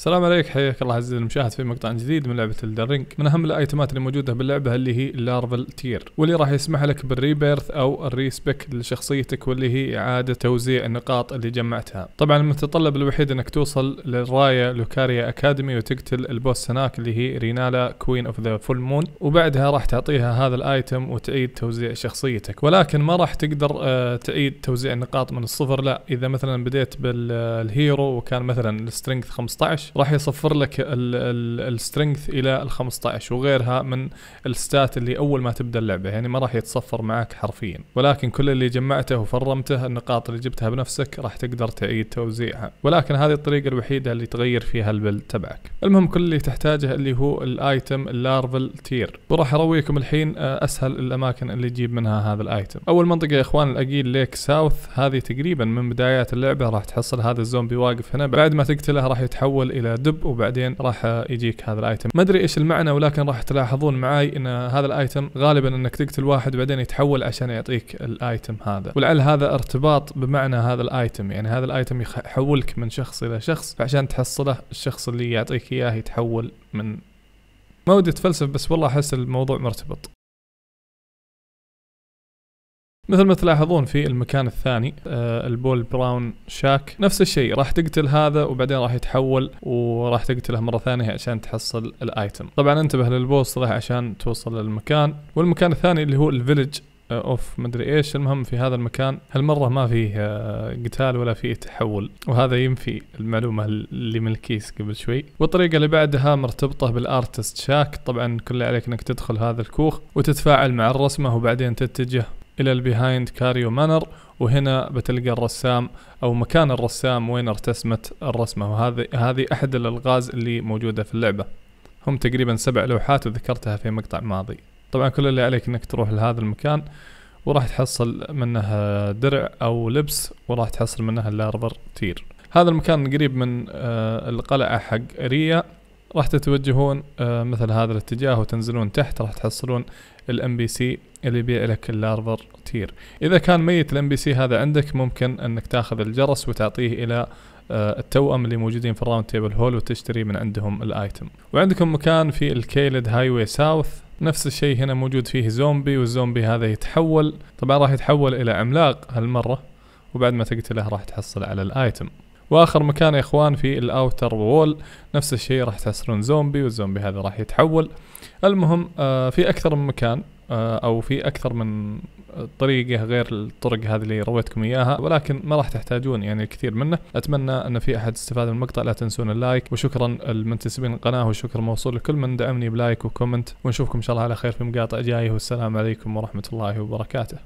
السلام عليك حياك الله عزيزي المشاهد في مقطع جديد من لعبة الدرينج من أهم الأيتمات اللي موجودة باللعبة اللي هي اللارفل تير واللي راح يسمح لك بالريبيرث أو الريسبك لشخصيتك واللي هي إعادة توزيع النقاط اللي جمعتها طبعا المتطلب الوحيد أنك توصل للراية لوكاريا أكاديمي وتقتل البوس هناك اللي هي رينالا كوين أوف ذا فول مون وبعدها راح تعطيها هذا الأيتم وتعيد توزيع شخصيتك ولكن ما راح تقدر آه، تعيد توزيع النقاط من الصفر لا إذا مثلا بديت بالهيرو وكان مثلا السترينث 15 15 راح يصفر لك السترينث الى ال 15 وغيرها من الستات اللي اول ما تبدا اللعبه يعني ما راح يتصفر معك حرفيا ولكن كل اللي جمعته وفرمته النقاط اللي جبتها بنفسك راح تقدر تعيد توزيعها ولكن هذه الطريقه الوحيده اللي تغير فيها البلد تبعك المهم كل اللي تحتاجه اللي هو الايتم اللارفل تير وراح ارويكم الحين آه، اسهل الاماكن اللي تجيب منها هذا الايتم اول منطقه يا اخوان الاقيل ليك ساوث هذه تقريبا من بدايات اللعبه راح تحصل هذا الزومبي واقف هنا بعد ما تقتله راح يتحول الى دب وبعدين راح يجيك هذا الايتم ما ادري ايش المعنى ولكن راح تلاحظون معاي ان هذا الايتم غالبا انك تقتل واحد وبعدين يتحول عشان يعطيك الايتم هذا ولعل هذا ارتباط بمعنى هذا الايتم يعني هذا الايتم يحولك من شخص الى شخص فعشان تحصله الشخص اللي يعطيك اياه يتحول من ما ودي اتفلسف بس والله احس الموضوع مرتبط مثل ما تلاحظون في المكان الثاني آه، البول براون شاك نفس الشيء راح تقتل هذا وبعدين راح يتحول وراح تقتله مره ثانيه عشان تحصل الايتم طبعا انتبه للبوس راح عشان توصل للمكان والمكان الثاني اللي هو الفيلج آه، اوف مدري ايش المهم في هذا المكان هالمره ما فيه آه، قتال ولا فيه تحول وهذا ينفي المعلومه اللي من الكيس قبل شوي والطريقه اللي بعدها مرتبطه بالارتست شاك طبعا كل اللي عليك انك تدخل هذا الكوخ وتتفاعل مع الرسمه وبعدين تتجه الى البيهايند كاريو مانر وهنا بتلقى الرسام او مكان الرسام وين ارتسمت الرسمه وهذه هذه احد الالغاز اللي موجوده في اللعبه هم تقريبا سبع لوحات وذكرتها في مقطع ماضي طبعا كل اللي عليك انك تروح لهذا المكان وراح تحصل منه درع او لبس وراح تحصل منه اللارفر تير هذا المكان قريب من آه، القلعه حق ريا راح تتوجهون آه، مثل هذا الاتجاه وتنزلون تحت راح تحصلون الام بي سي اللي يبيع لك اللارفر تير اذا كان ميت الام بي سي هذا عندك ممكن انك تاخذ الجرس وتعطيه الى آه، التوأم اللي موجودين في الراوند تيبل هول وتشتري من عندهم الايتم وعندكم مكان في الكيلد هاي واي ساوث نفس الشيء هنا موجود فيه زومبي والزومبي هذا يتحول طبعا راح يتحول الى عملاق هالمره وبعد ما تقتله راح تحصل على الايتم واخر مكان يا اخوان في الاوتر وول نفس الشيء راح تحصلون زومبي والزومبي هذا راح يتحول المهم آه في اكثر من مكان آه او في اكثر من طريقه غير الطرق هذه اللي رويتكم اياها ولكن ما راح تحتاجون يعني الكثير منه اتمنى ان في احد استفاد من المقطع لا تنسون اللايك وشكرا المنتسبين القناه وشكر موصول لكل من دعمني بلايك وكومنت ونشوفكم ان شاء الله على خير في مقاطع جايه والسلام عليكم ورحمه الله وبركاته